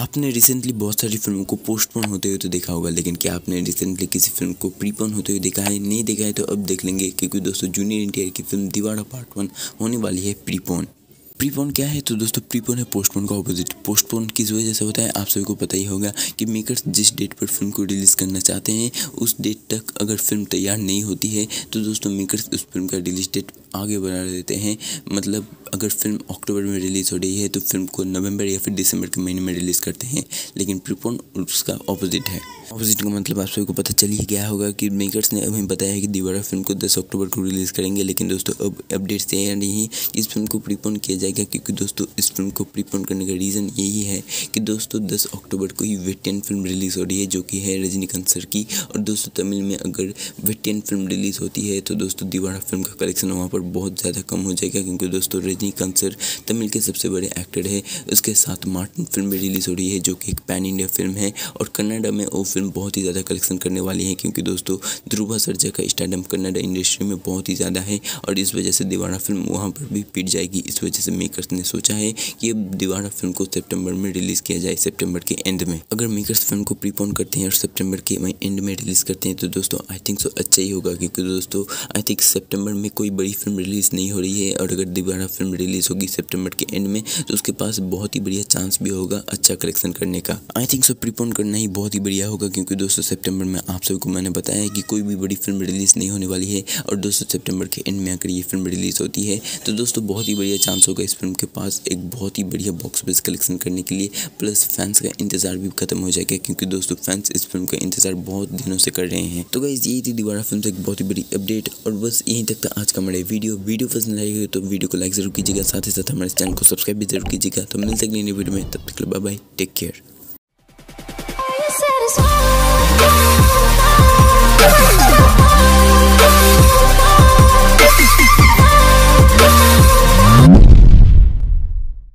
आपने रिसेंटली बहुत सारी फिल्मों को पोस्टपोन होते हुए तो देखा होगा लेकिन क्या आपने रिसेंटली किसी फिल्म को प्रीपोन होते हुए देखा है नहीं देखा है तो अब देख लेंगे क्योंकि दोस्तों जूनियर इंडिया की फिल्म दीवाड़ा पार्ट वन होने वाली है प्रीपोन प्रीपोन क्या है तो दोस्तों प्रीपोन है पोस्टपोन का ऑपोजिट पोस्टपोन किस वजह से होता है आप सभी को पता ही होगा कि मेकर्स जिस डेट पर फिल्म को रिलीज़ करना चाहते हैं उस डेट तक अगर फिल्म तैयार नहीं होती है तो दोस्तों मेकर्स उस फिल्म का रिलीज डेट आगे बढ़ा देते हैं मतलब अगर फिल्म अक्टूबर में रिलीज़ हो रही है तो फिल्म को नवंबर या फिर दिसंबर के महीने में रिलीज़ करते हैं लेकिन प्रीपोन उसका ऑपोजिट है ऑपोजिट का मतलब आप सभी को पता चल ही गया होगा कि मेकर्स ने अभी बताया है कि दीवारा फिल्म को दस अक्टूबर को रिलीज़ करेंगे लेकिन दोस्तों अब अपडेट्स ये नहीं कि इस फिल्म को प्रीपोन किया जाए जाएगा क्योंकि दोस्तों इस फिल्म को प्रीपोन करने का रीज़न यही है कि दोस्तों 10 अक्टूबर को ही वेटियन फिल्म रिलीज़ हो रही है जो कि है रजनीकांत सर की और दोस्तों तमिल में अगर वेटियन फिल्म रिलीज़ होती है तो दोस्तों दीवारा फिल्म का कलेक्शन वहाँ पर बहुत ज़्यादा कम हो जाएगा क्योंकि दोस्तों रजनीकांत सर तमिल के सबसे बड़े एक्टर है उसके साथ मार्टिन फिल्म भी रिलीज़ हो रही है जो कि एक पैन इंडिया फिल्म है और कन्नाडा में वो फिल्म बहुत ही ज़्यादा कलेक्शन करने वाली है क्योंकि दोस्तों ध्रुवा सरजा का स्टैंडअप कन्नाडा इंडस्ट्री में बहुत ही ज़्यादा है और इस वजह से दीवारा फिल्म वहाँ पर भी पिट जाएगी इस वजह से मेकर्स ने सोचा है कि अब दीवारा फिल्म को सितंबर में रिलीज़ किया जाए सितंबर के एंड में अगर मेकर्स फिल्म को प्रीपोन करते हैं और सितंबर के एंड में रिलीज़ करते हैं तो दोस्तों आई थिंक सो अच्छा ही होगा क्योंकि दोस्तों आई थिंक सितंबर में कोई बड़ी फिल्म रिलीज़ नहीं हो रही है और अगर दीवारा फिल्म रिलीज़ होगी सेप्टेम्बर के एंड में तो उसके पास बहुत ही बढ़िया चांस भी होगा अच्छा कलेक्शन करने का आई थिंक सो प्रीपोन करना ही बहुत ही बढ़िया होगा क्योंकि दोस्तों सेप्टेम्बर में आप सबको मैंने बताया कि कोई भी बड़ी फिल्म रिलीज़ नहीं होने वाली है और दोस्तों सेप्टेम्बर के एंड में अगर ये फिल्म रिलीज़ होती है तो दोस्तों बहुत ही बढ़िया चांस होगा इस फिल्म के पास एक बहुत ही बढ़िया बॉक्स ऑफिस कलेक्शन करने के लिए प्लस फैंस का इंतजार भी खत्म हो जाएगा क्योंकि दोस्तों फैंस इस फिल्म का इंतजार बहुत दिनों से कर रहे हैं तो गाइज यही थी दीवारा फिल्म से एक बहुत ही बड़ी अपडेट और बस यहीं तक था आज का हमारे वीडियो वीडियो पसंद आएगी तो वीडियो को लाइक जरूर कीजिएगा साथ ही साथ हमारे चैनल को सब्सक्राइब भी जरूर कीजिएगा तो मिलते अगले वीडियो में तब तक बाय बाय टेक केयर